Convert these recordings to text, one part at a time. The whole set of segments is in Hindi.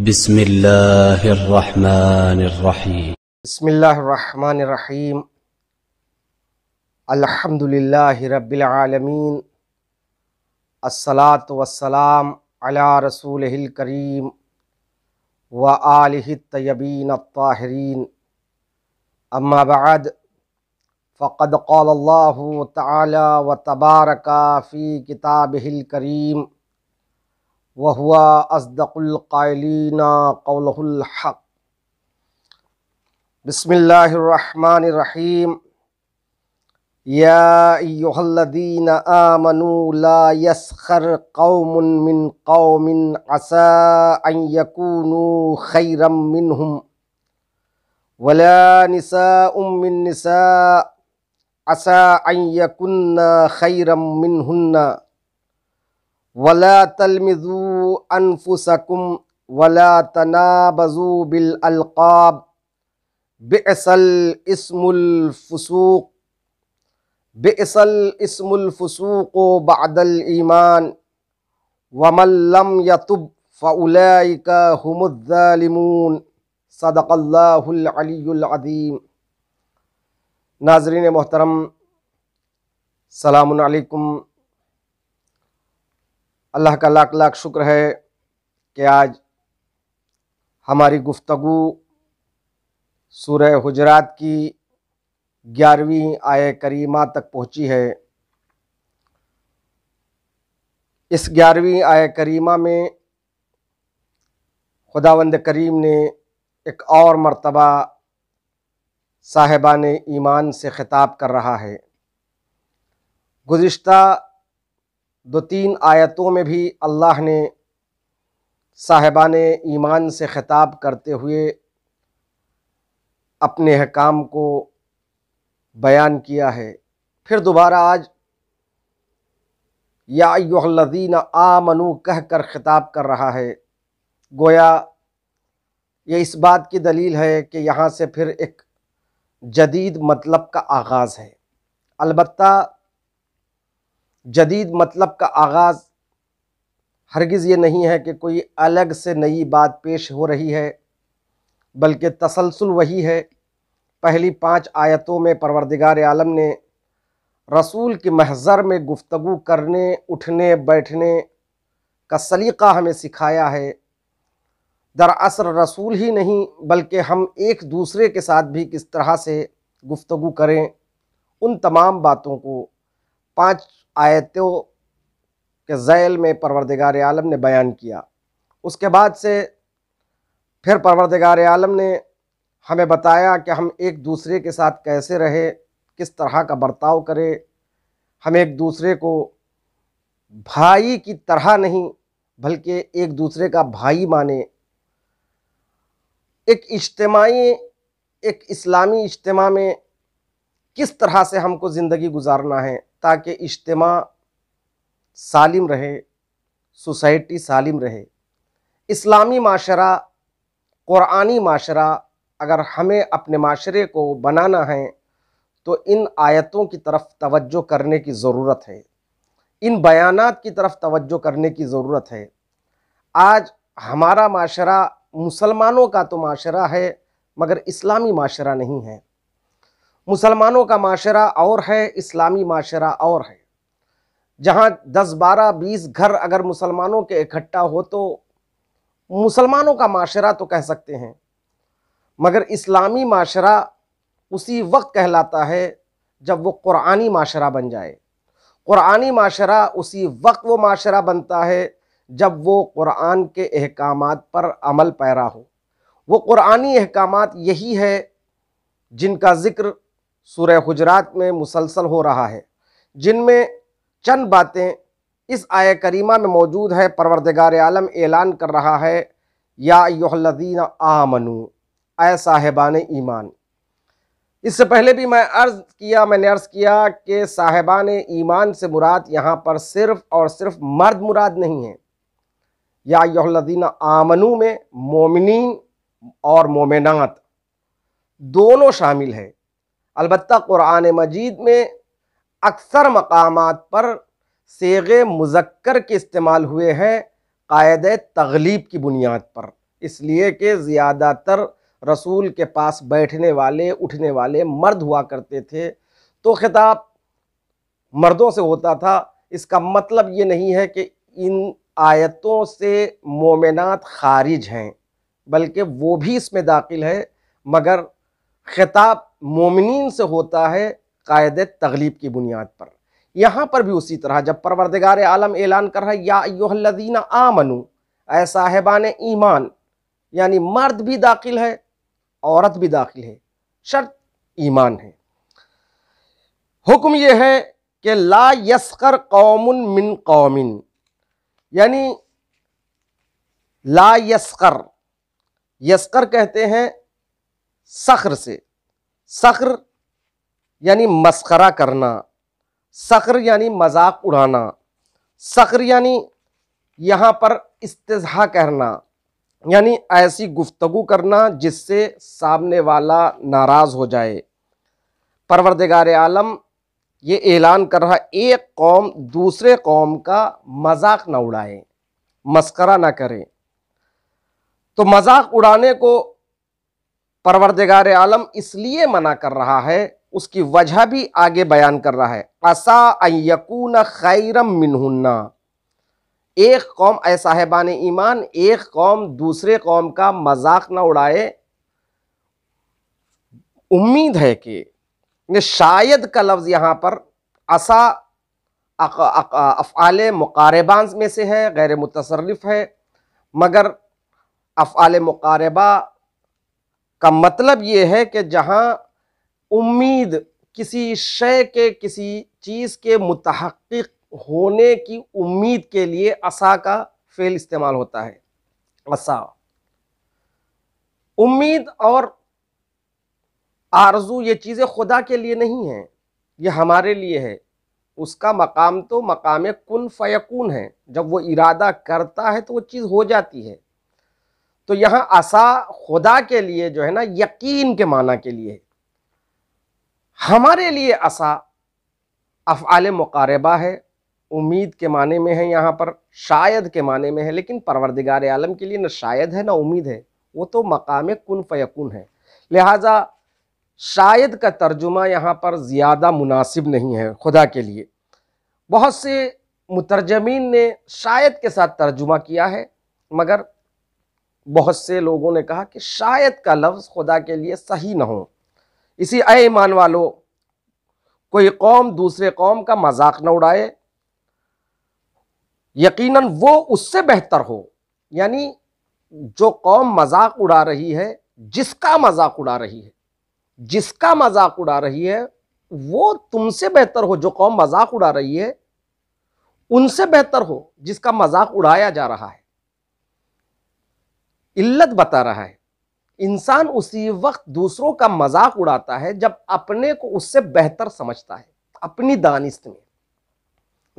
بسم الله الرحمن الرحيم بسم الله الرحمن الرحيم الحمد لله رب العالمين الصلاة والسلام على رسوله الكريم وآله الطيبين الطاهرين أما بعد فقد قال الله تعالى وتبارك في كتابه الكريم وهو أصدق القائلين قوله الحق بسم الله الرحمن الرحيم يا أيها الذين آمنوا لا يسخر قوم من قوم عسى أن يكونوا خيرا منهم ولا نساء من نساء عسى أن يكن خيرا منهن वला तलमजू अनफुसकुम वला तनाबजू बिल अलकाब बेसल इसमुलफसूक बेसल इसमुलफसूक बदल ईमान वमल्लम यतुब फ़ुलैक हमुद्दालिमून सदक़ल्लाज़ीम नाजरीन मोहतरम सलामकुम अल्लाह का लाख लाख शुक्र है कि आज हमारी गुफ्तगु सूर्य हजरात की ग्यारहवीं आय करीमा तक पहुंची है इस ग्यारहवीं आय करीमा में खुदावंद करीम ने एक और मर्तबा साहेबान ईमान से ख़िताब कर रहा है गुज्त दो तीन आयतों में भी अल्लाह ने साहिबान ईमान से ख़िताब करते हुए अपने हकाम को बयान किया है फिर दोबारा आज यादीन आमनु कह कर ख़िताब कर रहा है गोया ये इस बात की दलील है कि यहाँ से फिर एक जदीद मतलब का आगाज़ है अलबत्ता जदीद मतलब का आगाज़ हरगिज़ ये नहीं है कि कोई अलग से नई बात पेश हो रही है बल्कि तसलसल वही है पहली पाँच आयतों में परवरदिगार आलम ने रसूल के महजर में गुफ्तु करने उठने बैठने का सलीक़ा हमें सिखाया है दरअसल रसूल ही नहीं बल्कि हम एक दूसरे के साथ भी किस तरह से गुफ्तु करें उन तमाम बातों को पाँच आयतों के जैल में परवरदिगार आलम ने बयान किया उसके बाद से फिर परवरदिगार आलम ने हमें बताया कि हम एक दूसरे के साथ कैसे रहे किस तरह का बर्ताव करें हम एक दूसरे को भाई की तरह नहीं बल्कि एक दूसरे का भाई माने एक इज्तमाही एक इस्लामी इज्तम में किस तरह से हमको ज़िंदगी गुजारना है ताकि इज्तम सालिम रहे सोसाइटी सालिम रहे इस्लामी माशरा क़ुरानी माशरा अगर हमें अपने माशरे को बनाना है तो इन आयतों की तरफ तवज्जो करने की ज़रूरत है इन बयानात की तरफ तवज्जो करने की ज़रूरत है आज हमारा माशरा मुसलमानों का तो माशरा है मगर इस्लामी माशरा नहीं है मुसलमानों का माशरा और है इस्लामी माशरा और है जहाँ दस बारह बीस घर अगर मुसलमानों के इकट्ठा हो तो मुसलमानों का माशरा तो कह सकते हैं मगर इस्लामी माशरा उसी वक्त कहलाता है जब वो कुरानी माशरा बन जाए कुरानी माशरा उसी वक्त वो माशरा बनता है जब वो कुरान के अहकाम पर अमल पैरा हो वो कुरानी अहकाम यही है जिनका ज़िक्र सूर्य हजरात में मुसलसल हो रहा है जिनमें चंद बातें इस आय करीमा में मौजूद है परवरदगार आलम ऐलान कर रहा है या योहलदीन आमनु ए साहेबान ईमान इससे पहले भी मैं अर्ज़ किया मैंने अर्ज़ किया कि साहेबान ईमान से मुराद यहाँ पर सिर्फ़ और सिर्फ मर्द मुराद नहीं है या योहलदीन आमनु में मोमिन और मोमिनत दोनों शामिल है अलबत् क़ुरान मजीद में अक्सर मकाम पर सेग मुजक्कर के इस्तेमाल हुए हैं कायद तगलीब की बुनियाद पर इसलिए कि ज़्यादातर रसूल के पास बैठने वाले उठने वाले मर्द हुआ करते थे तो ख़िताब मर्दों से होता था इसका मतलब ये नहीं है कि इन आयतों से मोमिनात खारिज हैं बल्कि वो भी इसमें दाखिल है मगर ख़िताब मोमिन से होता है कायद तगलीब की बुनियाद पर यहाँ पर भी उसी तरह जब परवरदगार आलम ऐलान कर रहा है या योहल्लदीना आमनु ए साहिबान ईमान यानी मर्द भी दाखिल है औरत भी दाखिल है शर्त ईमान है हुक्म यह है कि ला यसकर कौमन मिन कौमिन यानी ला यसकर यस्कर कहते हैं सख्र से सख्र यानी मस्करा करना सख्र यानी मजाक उड़ाना सख्र यानी यहाँ पर इस्तेजा करना यानी ऐसी गुफ्तगु करना जिससे सामने वाला नाराज़ हो जाए परवरदगार आलम ये ऐलान कर रहा एक कौम दूसरे कौम का मजाक ना उड़ाए मस्करा ना करें तो मजाक उड़ाने को परवरदगार आलम इसलिए मना कर रहा है उसकी वजह भी आगे बयान कर रहा है असा यकून खैरम मिनहुन्ना एक कौम ए साहेबान ईमान एक कौम दूसरे कौम का मजाक ना उड़ाए उम्मीद है कि शायद का लफ्ज़ यहाँ पर असा अफ़ाल मुकारबान में से है गैर मुतसरफ है मगर अफ़ाल मुकारबा का मतलब ये है कि जहाँ उम्मीद किसी शय के किसी चीज़ के मुतहक़ होने की उम्मीद के लिए असा का फेल इस्तेमाल होता है असा उम्मीद और आरजू ये चीज़ें खुदा के लिए नहीं हैं ये हमारे लिए है उसका मकाम तो मकाम कन फ़यकून है जब वो इरादा करता है तो वो चीज़ हो जाती है तो यहाँ असा खुदा के लिए जो है ना यकीन के माना के लिए हमारे लिए असा अफ़ाल मुकारबा है उम्मीद के माने में है यहाँ पर शायद के माने में है लेकिन परवरदिगार आलम के लिए ना शायद है ना उम्मीद है वो तो मकाम कन फ़यकून है लिहाजा शायद का तर्जुमा यहाँ पर ज़्यादा मुनासिब नहीं है खुदा के लिए बहुत से मुतरजमीन ने शायद के साथ तर्जुमा किया है मगर बहुत से लोगों ने कहा कि शायद का लफ्ज़ खुदा के लिए सही ना हो इसी अय ईमान वालों कोई कौम दूसरे कौम का मजाक न उड़ाए यकीनन वो उससे बेहतर हो यानी जो कौम मजाक उड़ा रही है जिसका मजाक उड़ा रही है जिसका मजाक उड़ा रही है वो तुमसे बेहतर हो जो कौम मजाक उड़ा रही है उनसे बेहतर हो जिसका मजाक उड़ाया जा रहा है इल्लत बता रहा है इंसान उसी वक्त दूसरों का मजाक उड़ाता है जब अपने को उससे बेहतर समझता है अपनी दानिस्त में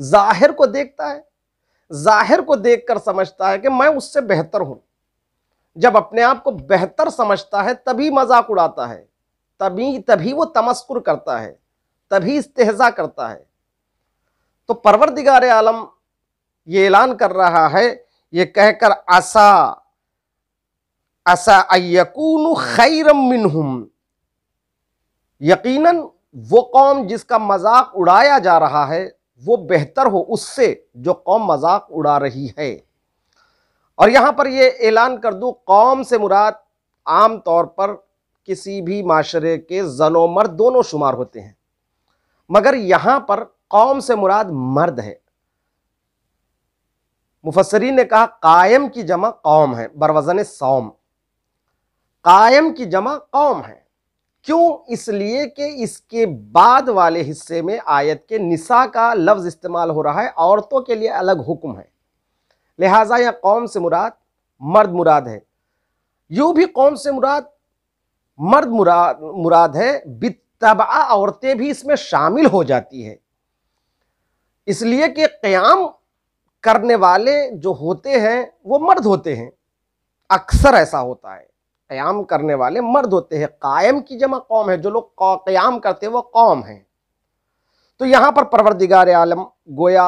जाहिर को देखता है जाहिर को देखकर समझता है कि मैं उससे बेहतर हूं जब अपने आप को बेहतर समझता है तभी मजाक उड़ाता है तभी तभी वो तमस्कुर करता है तभी इस्तेजा करता है तो परवरदिगार आलम ये ऐलान कर रहा है ये कहकर आशा असा अयकून खैरम मिनहुम यकीनन वो कौम जिसका मजाक उड़ाया जा रहा है वो बेहतर हो उससे जो कौम मजाक उड़ा रही है और यहाँ पर ये ऐलान कर दूँ कौम से मुराद आम तौर पर किसी भी माशरे के जन मर्द दोनों शुमार होते हैं मगर यहाँ पर कौम से मुराद मर्द है मुफसरी ने कहा कायम की जमा कौम है बरवजन सौम कायम की जमा कौम है क्यों इसलिए कि इसके बाद वाले हिस्से में आयत के निसा का लफ्ज़ इस्तेमाल हो रहा है औरतों के लिए अलग हुक्म है लिहाजा यह कौम से मुराद मर्द मुराद है यूँ भी कौम से मुराद मर्द मुराद मुराद है बितबा औरतें भी इसमें शामिल हो जाती है इसलिए कि क़्याम करने वाले जो होते हैं वो मर्द होते हैं अक्सर ऐसा होता है क़याम करने वाले मर्द होते हैं कायम की जमा कौम है जो लोग क़याम करते हैं वह कौम है तो यहाँ पर परवरदिगार आलम गोया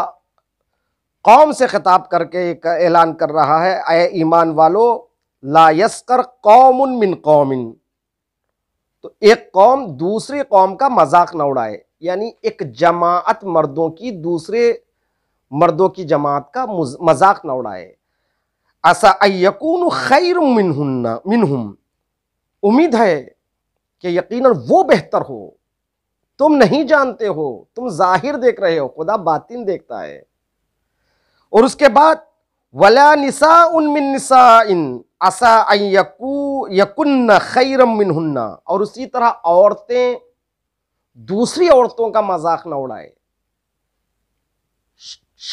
कौम से खिताब करके एक ऐलान कर रहा है अय ईमान वालो लायस्कर कौम उन मिन कौमिन तो एक कौम दूसरी कौम का मजाक न उड़ाए यानी एक जमात मर्दों की दूसरे मर्दों की जमात का मजाक न उड़ाए असा यकून खैर मिनहुन्ना मिनहुम उम्मीद है कि यकीनन वो बेहतर हो तुम नहीं जानते हो तुम जाहिर देख रहे हो खुदा बातिन देखता है और उसके बाद वला निसा उन मिन निसा इन असा यकू यकुन्न खैरम मिनहुन्ना और उसी तरह औरतें दूसरी औरतों का मजाक ना उड़ाए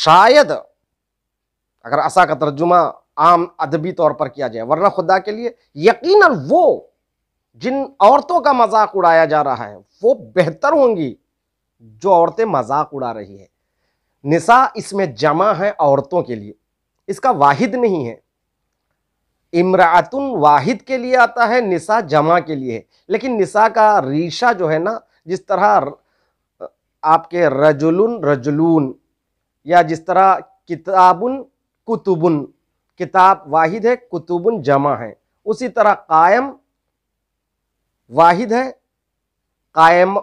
शायद अगर असा का तर्जुमा आम अदबी तौर पर किया जाए वरना खुदा के लिए यकीन वो जिन औरतों का मजाक उड़ाया जा रहा है वो बेहतर होंगी जो औरतें मजाक उड़ा रही है निशा इसमें जमा है औरतों के लिए इसका वाहिद नहीं है इमरातुन वाहिद के लिए आता है निशा जमा के लिए है लेकिन निशा का रीशा जो है ना जिस तरह आपके रजुलन रजुलून या जिस तरह किताबुन कुतुबुन किताब वाहिद है कुतुबन जमा है उसी तरह कायम वाहिद है कायम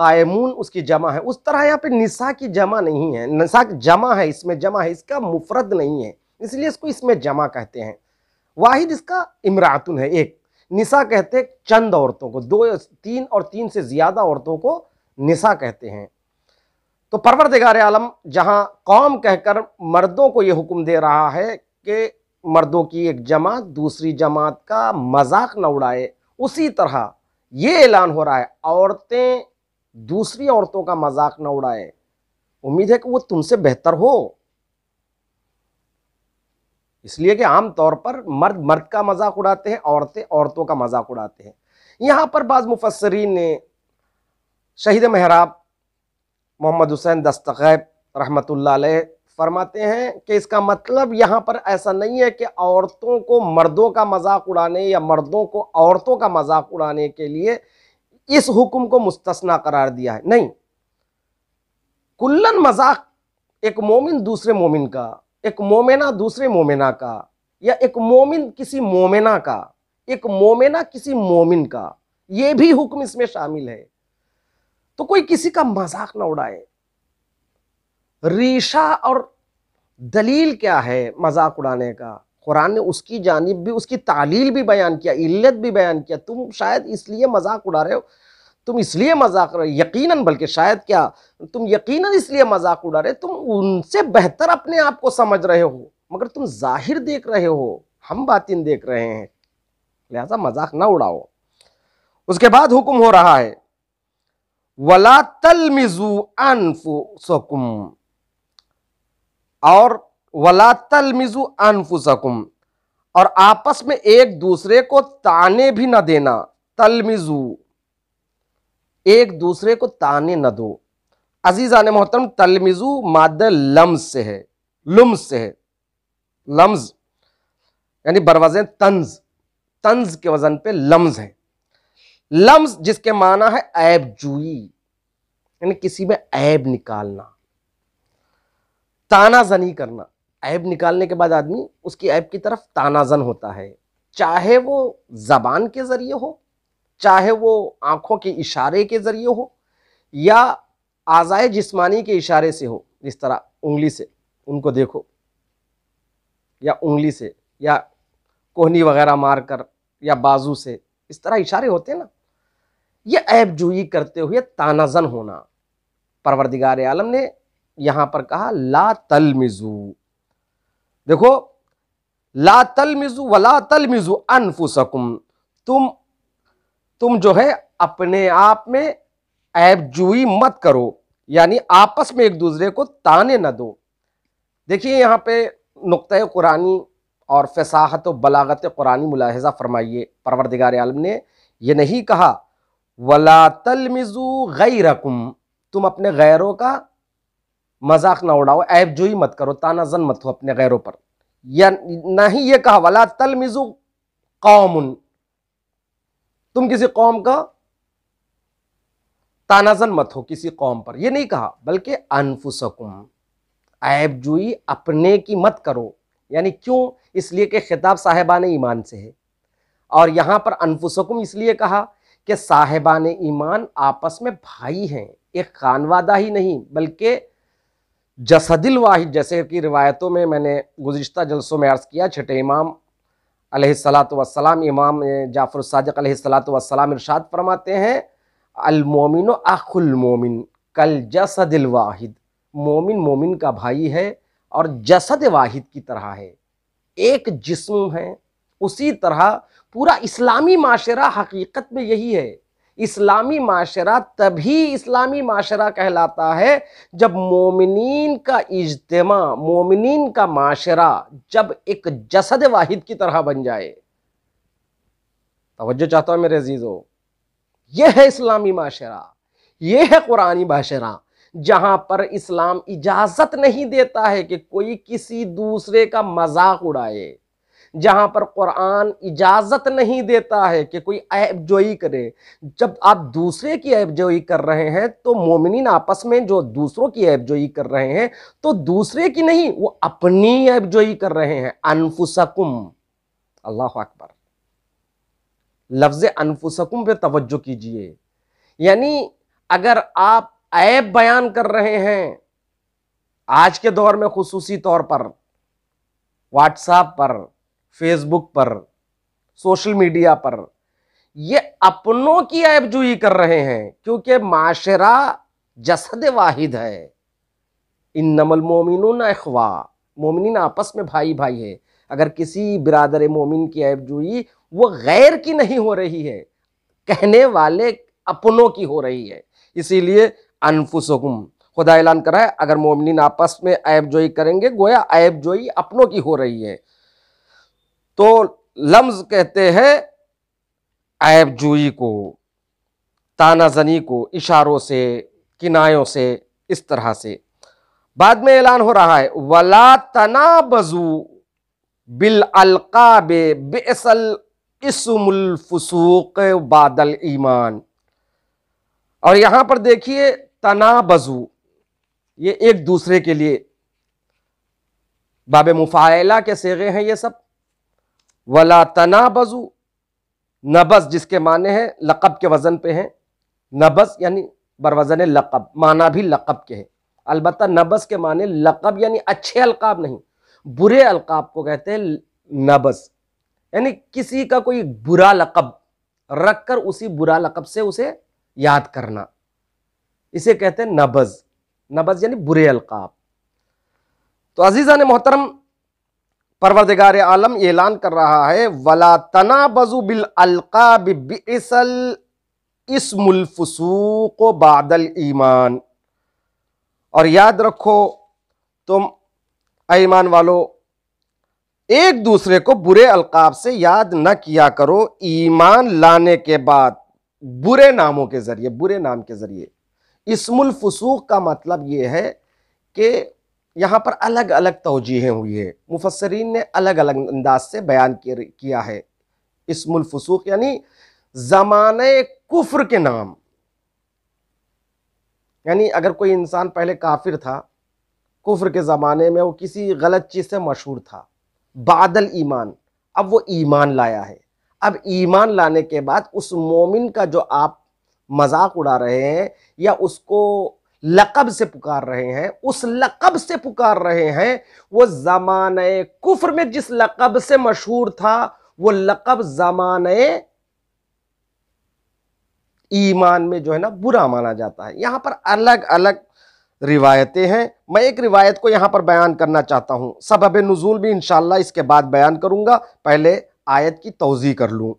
कायमून उसकी जमा है उस तरह यहाँ पे निशा की जमा नहीं है निशा जमा है इसमें जमा है इसका मुफरद नहीं है इसलिए इसको इसमें जमा कहते हैं वाहिद इसका इमरातुन है एक निशा कहते हैं चंद औरतों को दो तीन और तीन से ज़्यादा औरतों को निशा कहते हैं तो परवरदिगार आलम जहाँ कौम कहकर मर्दों को यह हुक्म दे रहा है के मर्दों की एक जमात दूसरी जमात का मजाक न उड़ाए उसी तरह ये ऐलान हो रहा है औरतें दूसरी औरतों का मजाक न उड़ाए उम्मीद है कि वो तुमसे बेहतर हो इसलिए कि आम तौर पर मर्द मर्द का मजाक उड़ाते हैं औरतें औरतों का मजाक उड़ाते हैं यहां पर बाज़ मुफसरी ने शहीद महराब मोहम्मद हुसैन दस्तगैब रहमतुल्लाह फरमाते हैं कि इसका मतलब यहाँ पर ऐसा नहीं है कि औरतों को मर्दों का मजाक उड़ाने या मर्दों को औरतों का मजाक उड़ाने के लिए इस हुक्म को मुस्तना करार दिया है नहीं कुल्लन मजाक एक मोमिन दूसरे मोमिन का एक मोमिना दूसरे मोमिना का या एक मोमिन किसी मोमिना का एक मोमिना किसी मोमिन का यह भी हुक्म इसमें शामिल है तो कोई किसी का मजाक ना उड़ाए रीशा और दलील क्या है मजाक उड़ाने का कुरान ने उसकी जानब भी उसकी तालील भी बयान किया इल्लत भी बयान किया तुम शायद इसलिए मजाक उड़ा रहे हो तुम इसलिए मजाक रहे यकीनन बल्कि शायद क्या तुम यकीनन इसलिए मजाक उड़ा रहे तुम उनसे बेहतर अपने आप को समझ रहे हो मगर तुम जाहिर देख रहे हो हम बातिन देख रहे हैं लिहाजा मजाक ना उड़ाओ उसके बाद हुक्म हो रहा है वला तलमिजू अनफुसकुम और वला तलमिजु अनफुसकुम और आपस में एक दूसरे को ताने भी ना देना तलमिजू एक दूसरे को ताने न दो अजीज़ आने मोहतरम तलमिजू माद लम्स से है लम्स से है लम्स यानी बरवाजे तंज तंज के वज़न पे लम्स है लम्स जिसके माना है ऐब जुई यानी किसी में ऐब निकालना तानाजनी करना ऐब निकालने के बाद आदमी उसकी ऐब की तरफ तानाजन होता है चाहे वो ज़बान के ज़रिए हो चाहे वो आँखों के इशारे के ज़रिए हो या आज़ाए जिस्मानी के इशारे से हो जिस तरह उंगली से उनको देखो या उंगली से या कोहनी वगैरह मार कर या बाजू से इस तरह इशारे होते हैं ना ये ऐब जूई करते हुए तानाजन होना परवरदिगार आलम ने यहां पर कहा ला तल मिजू देखो ला तल मिजू वला तल मिजू अनफुसकुम तुम तुम जो है अपने आप में जुई मत करो यानी आपस में एक दूसरे को ताने न दो देखिए यहां पे नुक़ कुरानी और फसाहत व बलागत कुरानी मुलाहजा फरमाइए परवरदिगार आलम ने यह नहीं कहा वला तलमिजू गई रकम तुम अपने गैरों का मजाक ना उड़ाओ ऐब जोई मत करो तानाजन मत हो अपने गैरों पर या ना ही ये कहा वाला तल तलमिजु कौम तुम किसी कौम का तानाजन मत हो किसी कौम पर यह नहीं कहा बल्कि अनफुसकुम ऐब जोई अपने की मत करो यानी क्यों इसलिए कि खिताब साहेबान ईमान से है और यहाँ पर अनफुसकुम इसलिए कहा कि साहेबान ईमान आपस में भाई हैं एक खानवादा ही नहीं बल्कि जसदिल वाहिद जैसे कि रिवायतों में मैंने गुज्त जलसों में अर्ज़ किया छठे इमाम सलात वसलाम इमाम जाफ़र सदक सलात वसलाम इरशाद फरमाते हैं अलमोमिन अखुलमोमिन कल जसदिल वाहिद मोमिन मोमिन का भाई है और जसद वाहिद की तरह है एक जिस्म है उसी तरह पूरा इस्लामी माशरा हकीकत में यही है इस्लामी माशरा तभी इस्लामी माशरा कहलाता है जब मोमिन का इज्तम मोमिन का माशरा जब एक जसद वाहिद की तरह बन जाए तोज्जो चाहता हूं मेरे अजीज़ो यह है इस्लामी माशरा यह है कुरानी माशरा जहां पर इस्लाम इजाज़त नहीं देता है कि कोई किसी दूसरे का मजाक उड़ाए जहां पर कुरान इजाज़त नहीं देता है कि कोई ऐप जोई करे जब आप दूसरे की ऐप जोई कर रहे हैं तो मोमिन आपस में जो दूसरों की ऐप जोई कर रहे हैं तो दूसरे की नहीं वो अपनी ऐप जोई कर रहे हैं अनफुसकुम अल्लाह अकबर लफ्ज़ अनफुसकुम पर तवज्जो कीजिए यानी अगर आप ऐप बयान कर रहे हैं आज के दौर में खसूसी तौर पर व्हाट्सएप पर फेसबुक पर सोशल मीडिया पर ये अपनों की ऐप जुई कर रहे हैं क्योंकि माशरा जसद वाहिद है इन नमल मोमिन अखवा मोमिन आपस में भाई भाई है अगर किसी बिरादर मोमिन की ऐप जुई वो गैर की नहीं हो रही है कहने वाले अपनों की हो रही है इसीलिए अनफुसुम खुदा ऐलान करा है अगर मोमिन आपस में ऐप जोई करेंगे गोया ऐप जोई अपनों की हो रही है तो लम्ज कहते हैं ऐब जुई को तानाजनी को इशारों से किनायों से इस तरह से बाद में ऐलान हो रहा है वला तना बजू बिल अलकाबे बेसल इसमुलफसूक बादल ईमान और यहाँ पर देखिए तना बजू ये एक दूसरे के लिए बाब मुफायला के सेगे हैं ये सब वला तनाबजू नबस जिसके माने हैं लक़ब के वज़न पे हैं नबस यानी बरवज़न लक़ब माना भी लक़ब के है अलबत् नबस के माने लक़ब यानी अच्छे अलकाब नहीं बुरे अलकाब को कहते हैं नबस यानी किसी का कोई बुरा लक़ब रख कर उसी बुरा लक़ब से उसे याद करना इसे कहते हैं नबज नबज यानी बुरे अलकाब तो अजीज़ा ने मोहतरम परवरदगार आलम ऐलान कर रहा है वला तना बजू बिल अलका बिसल इसमुलफसूक बादल ईमान और याद रखो तुम ईमान वालों एक दूसरे को बुरे अलकाब से याद न किया करो ईमान लाने के बाद बुरे नामों के ज़रिए बुरे नाम के ज़रिए इसमुल फसूक का मतलब ये है कि यहाँ पर अलग अलग तोजीहें हुई है मुफसरीन ने अलग अलग अंदाज से बयान किया है इसमुलफसूक यानी ज़मान कुफ्र के नाम यानी अगर कोई इंसान पहले काफिर था कुफ्र के ज़माने में वो किसी गलत चीज़ से मशहूर था बादल ईमान अब वो ईमान लाया है अब ईमान लाने के बाद उस मोमिन का जो आप मजाक उड़ा रहे हैं या उसको लकब से पुकार रहे हैं उस लकब से पुकार रहे हैं वो जमान कुफर में जिस लकब से मशहूर था वो लकब जमान ईमान में जो है ना बुरा माना जाता है यहां पर अलग अलग रिवायतें हैं मैं एक रिवायत को यहां पर बयान करना चाहता सब सबब नज़ूल भी इंशाला इसके बाद बयान करूंगा पहले आयत की तोज़ी कर लू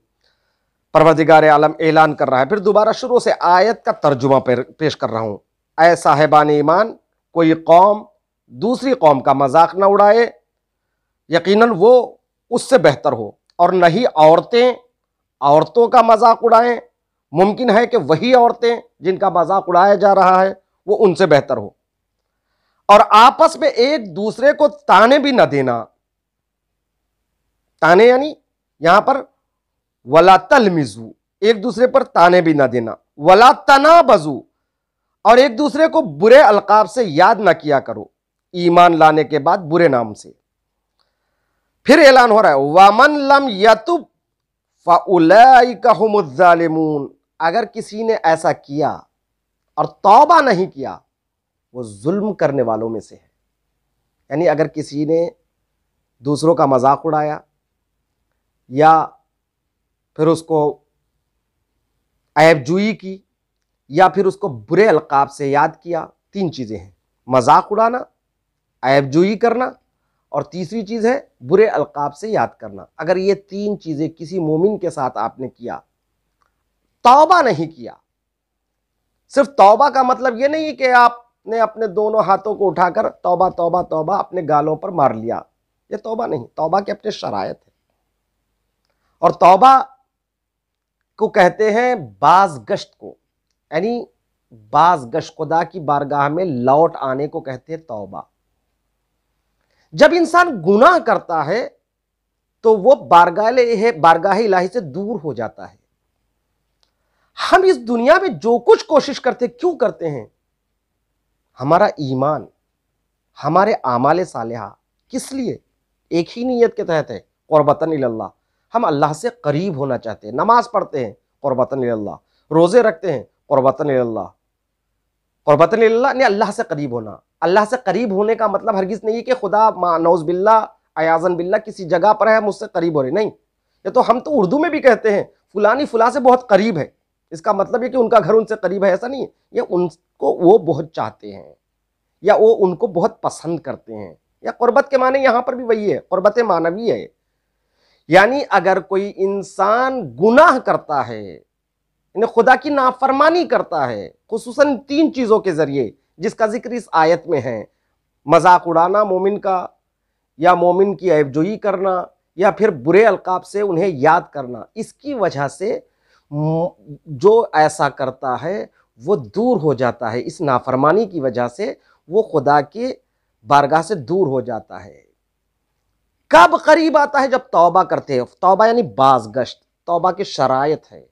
परवदिगार आलम ऐलान कर रहा है फिर दोबारा शुरू से आयत का तर्जुमा पेश कर रहा हूं ए साहिबान ईमान कोई कौम दूसरी कौम का मजाक ना उड़ाए यकीनन वो उससे बेहतर हो और न ही औरतें औरतों का मजाक उड़ाएं मुमकिन है कि वही औरतें जिनका मजाक उड़ाया जा रहा है वो उनसे बेहतर हो और आपस में एक दूसरे को ताने भी न देना ताने यानी यहां पर वला तलमिजू एक दूसरे पर ताने भी ना देना वला तना बजू और एक दूसरे को बुरे अलकाब से याद ना किया करो ईमान लाने के बाद बुरे नाम से फिर ऐलान हो रहा है वामन लम यतुब फ़ाउलाइकहुमुज़ालिमून अगर किसी ने ऐसा किया और तौबा नहीं किया वो जुल्म करने वालों में से है यानी अगर किसी ने दूसरों का मजाक उड़ाया या फिर उसको ऐबजुई की या फिर उसको बुरे अलकाब से याद किया तीन चीज़ें हैं मजाक उड़ाना जोई करना और तीसरी चीज़ है बुरे अलकाब से याद करना अगर ये तीन चीज़ें किसी मोमिन के साथ आपने किया तौबा नहीं किया सिर्फ तौबा का मतलब ये नहीं कि आपने अपने दोनों हाथों को उठाकर तौबा तौबा तौबा अपने गालों पर मार लिया ये तौबा नहीं तौबा के अपने शरायत है और तौबा को कहते हैं बाज गश्त को यानी बाज गशकुदा की बारगाह में लौट आने को कहते हैं तौबा जब इंसान गुनाह करता है तो वो बारगाह बारगाह इलाही से दूर हो जाता है हम इस दुनिया में जो कुछ कोशिश करते क्यों करते हैं हमारा ईमान हमारे आमाल सालेहा किस लिए एक ही नीयत के तहत है क़ुरबतन हम अल्लाह से करीब होना चाहते हैं नमाज पढ़ते हैं क़ुरबतन रोज़े रखते हैं क़ुरबतल्ला क़ुरबतल्ला यानी अल्लाह से करीब होना अल्लाह से करीब होने का मतलब हरगिज़ नहीं है कि खुदा नौज़ बिल्ला अयाजन बिल्ला किसी जगह पर है मुझसे करीब हो रहे नहीं ये तो हम तो उर्दू में भी कहते हैं फुलानी फुला से बहुत करीब है इसका मतलब ये कि उनका घर उनसे करीब है ऐसा नहीं है ये उनको वो बहुत चाहते हैं या वो उनको बहुत पसंद करते हैं या कुर्बत के माने यहाँ पर भी वही है कुर्बत मानवी है यानी अगर कोई इंसान गुनाह करता है यानी खुदा की नाफरमानी करता है खसूस तीन चीज़ों के ज़रिए जिसका जिक्र इस आयत में है मजाक उड़ाना मोमिन का या मोमिन की ऐबजोई करना या फिर बुरे अलकाब से उन्हें याद करना इसकी वजह से जो ऐसा करता है वो दूर हो जाता है इस नाफरमानी की वजह से वो खुदा के बारगाह से दूर हो जाता है कब करीब आता है जब तौबा करते हैं तौबा यानी गश्त तौबा की शरायत है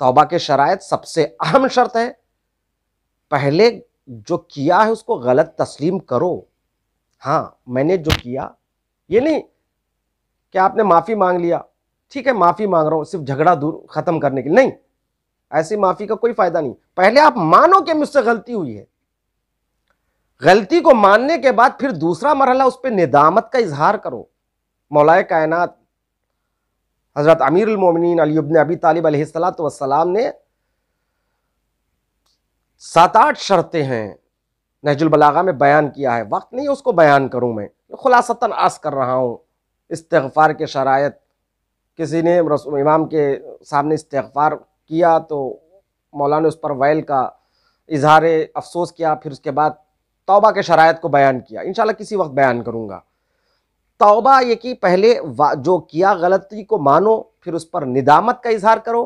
तौबा के शरात सबसे अहम शर्त है पहले जो किया है उसको गलत तस्लीम करो हाँ मैंने जो किया ये नहीं कि आपने माफ़ी मांग लिया ठीक है माफ़ी मांग रहा हूँ सिर्फ झगड़ा दूर ख़त्म करने के लिए नहीं ऐसी माफ़ी का कोई फ़ायदा नहीं पहले आप मानो कि मुझसे गलती हुई है गलती को मानने के बाद फिर दूसरा मरहला उस पर निदामत का इजहार करो मौलाए कायनात हज़रत अमीरमिन अलीबन अबी तालिब अलैहिस्सलाम ने सात आठ शर्तें हैं नहजुलबलागा में बयान किया है वक्त नहीं उसको बयान करूँ मैं खुलासता आस कर रहा हूँ इस्तफ़ार के शरात किसी ने इमाम के सामने इस्तफ़ार किया तो मौलाना उस पर वैल का इजहार अफसोस किया फिर उसके बाद तोबा के शरात को बयान किया इन किसी वक्त बयान करूँगा तौबा ये कि पहले जो किया गलती को मानो फिर उस पर निदामत का इजहार करो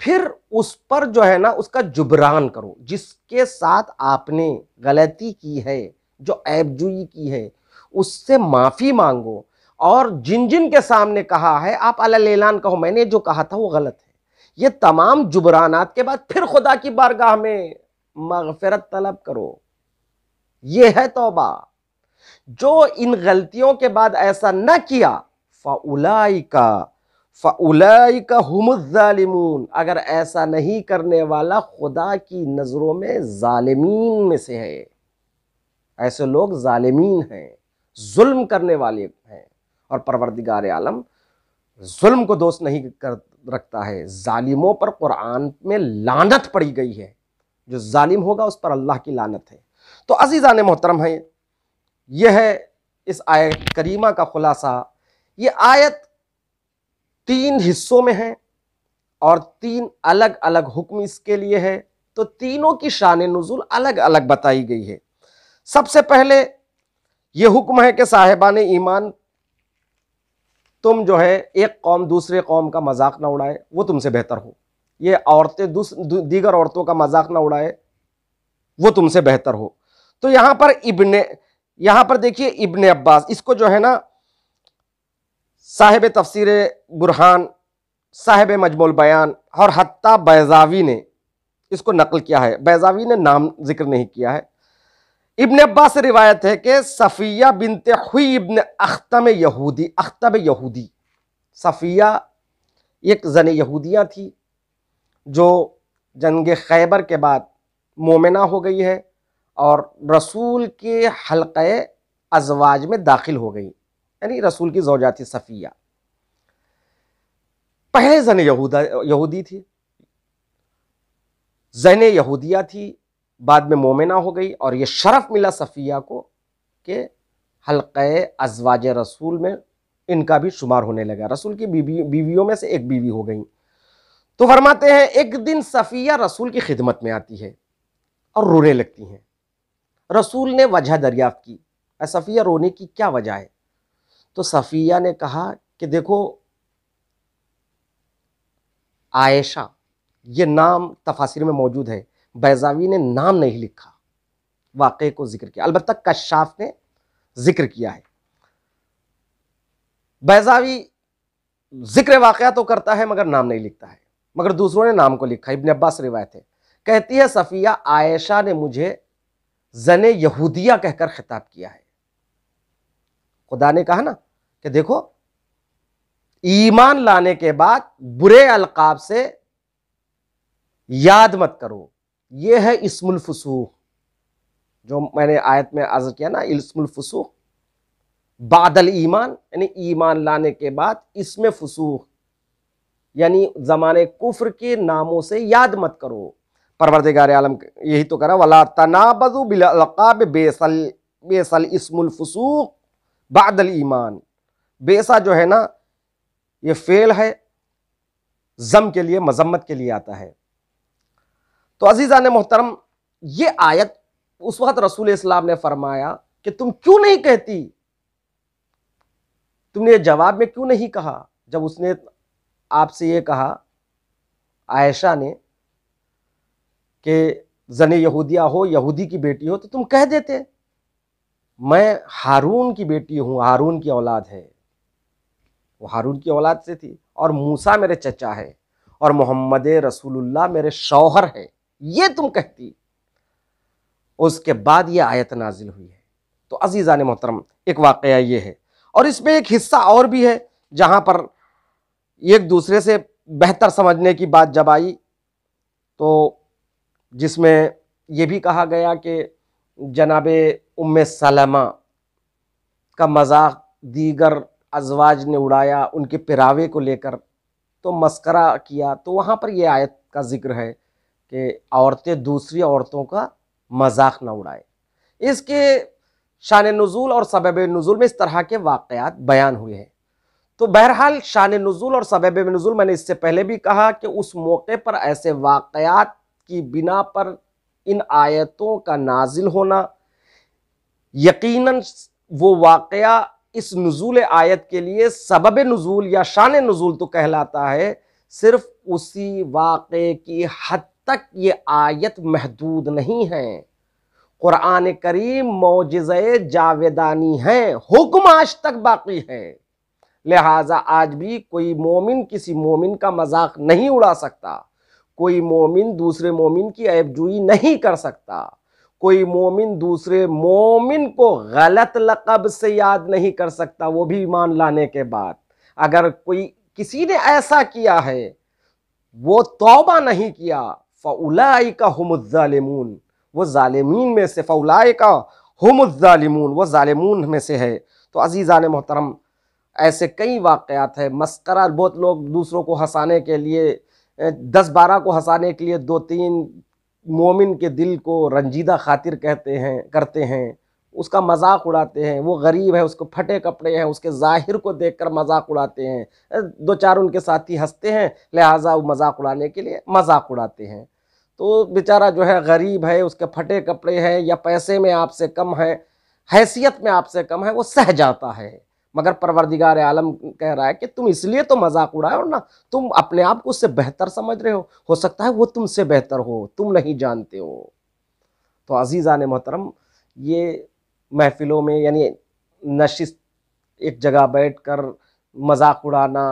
फिर उस पर जो है ना उसका जुबरान करो जिसके साथ आपने गलती की है जो ऐबजुई की है उससे माफ़ी मांगो और जिन जिन के सामने कहा है आप अलान कहो मैंने जो कहा था वो गलत है ये तमाम जुबरानात के बाद फिर खुदा की बारगाह में मगफरत तलब करो ये है तोबा जो इन गलतियों के बाद ऐसा न किया फ़लाई का फ़लाई का हमजालिमून अगर ऐसा नहीं करने वाला खुदा की नज़रों में ालमीन में से है ऐसे लोग ालमीन हैं जुल्म करने वाले हैं और परवरदिगार आलम जुल्म को दोष नहीं कर रखता है ालिमों पर कुरान में लानत पड़ी गई है जो ालिम होगा उस पर अल्लाह की लानत है तो अजीज़ा ने मोहतरम है यह है इस आयत करीमा का खुलासा ये आयत तीन हिस्सों में है और तीन अलग अलग हुक्म इसके लिए है तो तीनों की शान नज़ुल अलग अलग बताई गई है सबसे पहले यह हुक्म है कि साहेबान ईमान तुम जो है एक कौम दूसरे कौम का मजाक ना उड़ाए वो तुमसे बेहतर हो ये औरतें दीगर औरतों का मजाक ना उड़ाए वो तुमसे बेहतर हो तो यहां पर इब्ने यहाँ पर देखिए इब्न अब्बास इसको जो है ना साहेब तफसर बुरहान साहेब मजमोल बयान और हती बैजावी ने इसको नकल किया है बैजावी ने नाम जिक्र नहीं किया है इब्न अब्बास से रिवायत है कि सफ़िया बिनते हुई इब्न अख्तम यहूदी अख्तब यहूदी सफ़िया एक जन यहूदियाँ थी जो जंग खैबर के बाद मोमिना हो गई है और रसूल के हल्के अजवाज में दाखिल हो गई यानी रसूल की जोजाती सफ़िया पहले जन यहूदा यहूदी थी जन यहूदिया थी बाद में मोमिना हो गई और ये शरफ़ मिला सफ़िया को कि हल्के अजवाज रसूल में इनका भी शुमार होने लगा रसूल की बीवी बीवियों में से एक बीवी हो गई तो फरमाते हैं एक दिन सफ़िया रसूल की खिदमत में आती है और रोने लगती हैं रसूल ने वजह दरियाफ़्त की सफ़िया रोने की क्या वजह है तो सफ़िया ने कहा कि देखो आयशा ये नाम तफासिर में मौजूद है बैजावी ने नाम नहीं लिखा वाक़े को ज़िक्र किया अलबत् कशाफ ने ज़िक्र किया है बैजावी ज़िक्र वाक़ तो करता है मगर नाम नहीं लिखता है मगर दूसरों ने नाम को लिखा इबन अब्बास रिवायत है कहती है सफ़िया आयशा ने मुझे जन यहूदिया कहकर खिताब किया है खुदा ने कहा ना कि देखो ईमान लाने के बाद बुरे अलकाब से याद मत करो ये है फसूख जो मैंने आयत में अर्ज किया ना फसूख बादल ईमान यानी ईमान लाने के बाद इसमें फसूख यानी ज़माने कुफ्र के नामों से याद मत करो परवरदिगार आलम यही तो करा वला तनाबजु बिलकाब बेसल बेसल फसूक बादल ईमान बेसा जो है ना ये फेल है जम के लिए मजम्मत के लिए आता है तो अजीज़ा ने मोहतरम ये आयत उस वक़्त रसूल इस्लाम ने फरमाया कि तुम क्यों नहीं कहती तुमने जवाब में क्यों नहीं कहा जब उसने आपसे ये कहा आयशा ने कि जन यहूदिया हो यहूदी की बेटी हो तो तुम कह देते मैं हारून की बेटी हूँ हारून की औलाद है वो हारून की औलाद से थी और मूसा मेरे चचा है और मोहम्मद रसूलुल्लाह मेरे शौहर है ये तुम कहती उसके बाद ये आयत नाजिल हुई है तो अजीज़ा ने मोहतरम एक वाक़ ये है और इसमें एक हिस्सा और भी है जहाँ पर एक दूसरे से बेहतर समझने की बात जब आई तो जिसमें ये भी कहा गया कि जनाब उम सलमा का मजाक दीगर अजवाज ने उड़ाया उनके पिरावे को लेकर तो मस्करा किया तो वहाँ पर यह आयत का जिक्र है कि औरतें दूसरी औरतों का मजाक ना उड़ाए इसके शान नज़ुल और सबब नज़ुल में इस तरह के वाक़ात बयान हुए हैं तो बहरहाल शान नज़ुल और सबब नज़ुल मैंने इससे पहले भी कहा कि उस मौके पर ऐसे वाक़ात की बिना पर इन आयतों का नाजिल होना यकीनन वो वाक़ इस नज़ूल आयत के लिए सबब नज़ुल या शान नज़ुल तो कहलाता है सिर्फ उसी वाक़े की हद तक ये आयत महदूद नहीं है क़ुरान करीम मोज़ जावेदानी है हुक्म आज तक बाकी है लिहाजा आज भी कोई मोमिन किसी मोमिन का मजाक नहीं उड़ा सकता कोई मोमिन दूसरे मोमिन की जुई नहीं कर सकता कोई मोमिन दूसरे मोमिन को गलत लकब से याद नहीं कर सकता वो भी ईमान लाने के बाद अगर कोई किसी ने ऐसा किया है वो तोबा नहीं किया फ़लाई का हमजालिमून वो ालिमीन में से फ़लाई का हमजालिमून वो ालिमून में से है तो अजीज़ान मोहतरम ऐसे कई वाक़ात है मस्करा बहुत लोग दूसरों को हंसाने के लिए दस बारह को हंसाने के लिए दो तीन मोमिन के दिल को रंजीदा खातिर कहते हैं करते हैं उसका मजाक उड़ाते हैं वो गरीब है उसको फटे कपड़े हैं उसके ज़ाहिर को देखकर मजाक उड़ाते हैं दो चार उनके साथी हंसते हैं लिहाजा वो मजाक उड़ाने के लिए मजाक उड़ाते हैं तो बेचारा जो है गरीब है उसके फटे कपड़े हैं या पैसे में आपसे कम है हैसियत में आपसे कम है वो सह जाता है मगर परवरदिगार आलम कह रहा है कि तुम इसलिए तो मजाक उड़ाए और ना तुम अपने आप को उससे बेहतर समझ रहे हो हो सकता है वो तुमसे बेहतर हो तुम नहीं जानते हो तो अजीज़ा ने मोहतरम ये महफिलों में यानी नशिस एक जगह बैठ कर मजाक उड़ाना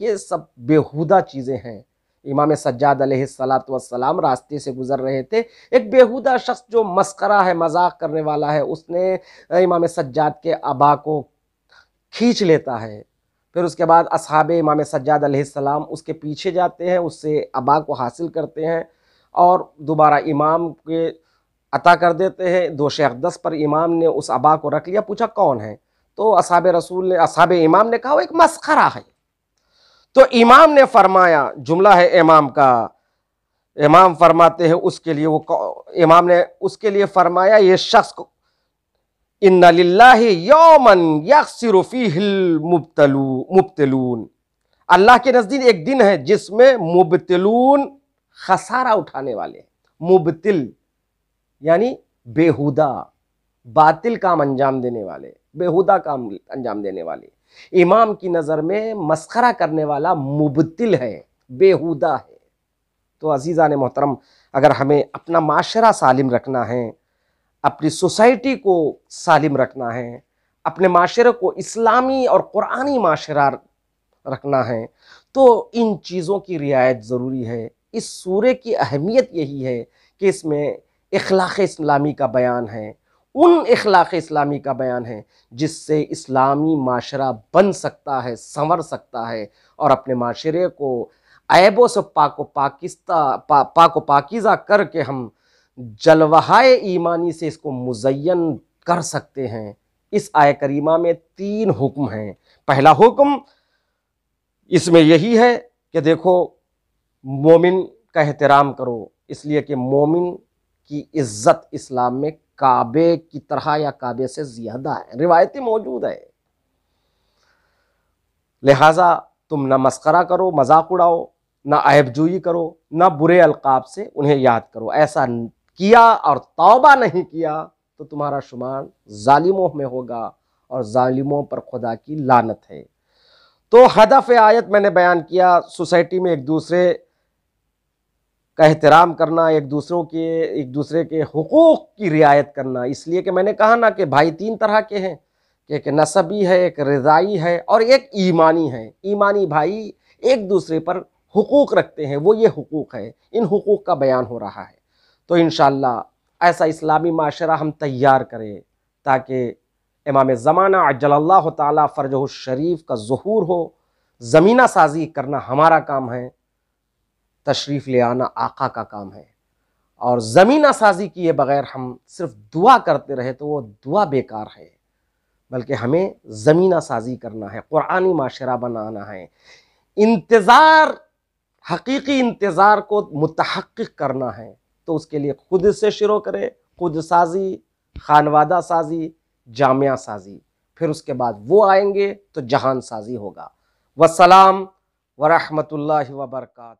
ये सब बेहुदा चीज़ें हैं इमाम सज्जाद सलात वसलाम रास्ते से गुजर रहे थे एक बेहुदा शख्स जो मस्करा है मजाक करने वाला है उसने इमाम सज्जाद के अबा को खींच लेता है फिर उसके बाद असहाब इमाम सज्जाद सलाम उसके पीछे जाते हैं उससे अबा को हासिल करते हैं और दोबारा इमाम के अता कर देते हैं दो अकदस पर इमाम ने उस अबा को रख लिया पूछा कौन है तो असाब रसूल ने असाब इमाम ने कहा वो एक मस्खरा है तो इमाम ने फरमाया जुमला है इमाम का इमाम फरमाते हैं उसके लिए वो इमाम ने उसके लिए फरमाया ये शख्स यौमन मुबतलून अल्लाह के नज़दीक एक दिन है जिसमें मुबतलून खसारा उठाने वाले मुबतिल यानी बेहुदा बातिल काम अंजाम देने वाले बेहुदा काम अंजाम देने वाले इमाम की नज़र में मस्खरा करने वाला मुबतिल है बेहुदा है तो अजीज़ा ने मोहतरम अगर हमें अपना माशरा सालिम रखना है अपनी सोसाइटी को सालिम रखना है अपने माशरे को इस्लामी और कुरानी माशरा रखना है तो इन चीज़ों की रियायत ज़रूरी है इस सूर्य की अहमियत यही है कि इसमें अखलाक इस्लामी का बयान है उन अखलाक इस्लामी का बयान है जिससे इस्लामी माशरा बन सकता है संवर सकता है और अपने माशरे को ऐबों से पाको पाकिस्ता पा, पाको पाकिज़ा करके हम जलवाए ईमानी से इसको मुजयन कर सकते हैं इस आय करीमा में तीन हुक्म हैं पहला हुक्म इसमें यही है कि देखो मोमिन का एहतराम करो इसलिए कि मोमिन की इज्जत इस्लाम में काबे की तरह या काबे से ज़्यादा है रिवायतें मौजूद है लिहाजा तुम ना मस्करा करो मजाक उड़ाओ ना आयबजूई करो ना बुरे अलकाब से उन्हें याद करो ऐसा किया और तौबा नहीं किया तो तुम्हारा शुमार जालिमों में होगा और जालिमों पर खुदा की लानत है तो हदफ आयत मैंने बयान किया सोसाइटी में एक दूसरे का एहतराम करना एक दूसरों के एक दूसरे के हकूक़ की रियायत करना इसलिए कि मैंने कहा ना कि भाई तीन तरह के हैं कि एक नसबी है एक रज़ाई है और एक ईमानी है ईमानी भाई एक दूसरे पर हकूक़ रखते हैं वो ये हकूक़ है इन हकूक़ का बयान हो रहा है तो इन ऐसा इस्लामी माशरा हम तैयार करें ताकि इमाम ज़माना अजल्ला फ़र्जह शरीफ का जहूर हो ज़मीना साजी करना हमारा काम है तशरीफ़ ले आना आका का काम है और ज़मीना साजी किए बगैर हम सिर्फ दुआ करते रहे तो वो दुआ बेकार है बल्कि हमें ज़मीना साजी करना है क़ुरानी माशरा बनाना है इंतज़ार हकीकी इंतज़ार को मुतहक़ करना है तो उसके लिए खुद से शुरू करें खुद साजी खानवादा साजी जामिया साजी फिर उसके बाद वो आएंगे तो जहान साजी होगा वसलाम वरहमत ला